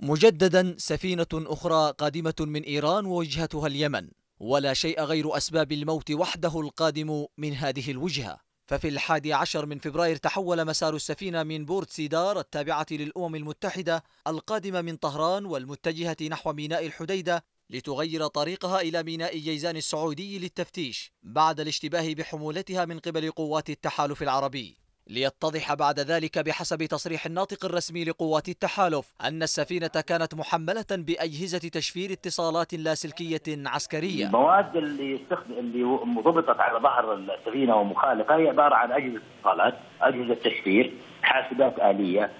مجددا سفينة أخرى قادمة من إيران ووجهتها اليمن ولا شيء غير أسباب الموت وحده القادم من هذه الوجهة ففي الحادي عشر من فبراير تحول مسار السفينة من بورت سيدار التابعة للأمم المتحدة القادمة من طهران والمتجهة نحو ميناء الحديدة لتغير طريقها إلى ميناء جيزان السعودي للتفتيش بعد الاشتباه بحمولتها من قبل قوات التحالف العربي ليتضح بعد ذلك بحسب تصريح الناطق الرسمي لقوات التحالف أن السفينة كانت محملة بأجهزة تشفير اتصالات لاسلكية عسكرية المواد اللي استخد... اللي ضبطت على ظهر السفينة ومخالفة هي عبارة عن أجهزة اتصالات أجهزة تشفير حاسبات آلية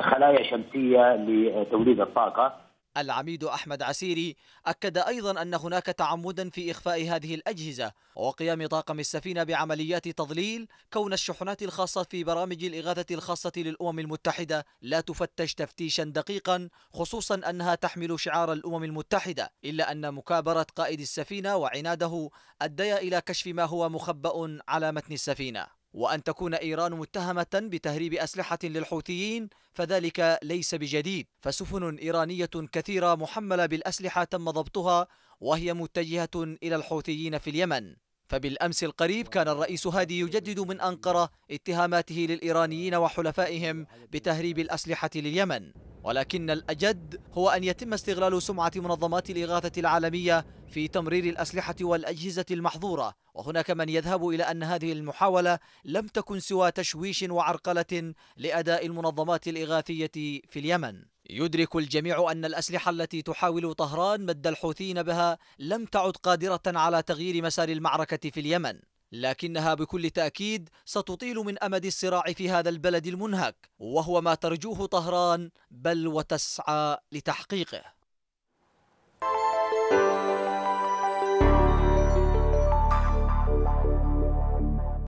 خلايا شمسية لتوليد الطاقة العميد أحمد عسيري أكد أيضا أن هناك تعمدا في إخفاء هذه الأجهزة وقيام طاقم السفينة بعمليات تضليل كون الشحنات الخاصة في برامج الإغاثة الخاصة للأمم المتحدة لا تفتش تفتيشا دقيقا خصوصا أنها تحمل شعار الأمم المتحدة إلا أن مكابرة قائد السفينة وعناده أديا إلى كشف ما هو مخبأ على متن السفينة وأن تكون إيران متهمة بتهريب أسلحة للحوثيين فذلك ليس بجديد فسفن إيرانية كثيرة محملة بالأسلحة تم ضبطها وهي متجهة إلى الحوثيين في اليمن فبالأمس القريب كان الرئيس هادي يجدد من أنقرة اتهاماته للإيرانيين وحلفائهم بتهريب الأسلحة لليمن ولكن الأجد هو أن يتم استغلال سمعة منظمات الإغاثة العالمية في تمرير الأسلحة والأجهزة المحظورة وهناك من يذهب إلى أن هذه المحاولة لم تكن سوى تشويش وعرقلة لأداء المنظمات الإغاثية في اليمن يدرك الجميع أن الأسلحة التي تحاول طهران مد الحوثيين بها لم تعد قادرة على تغيير مسار المعركة في اليمن لكنها بكل تأكيد ستطيل من أمد الصراع في هذا البلد المنهك وهو ما ترجوه طهران بل وتسعى لتحقيقه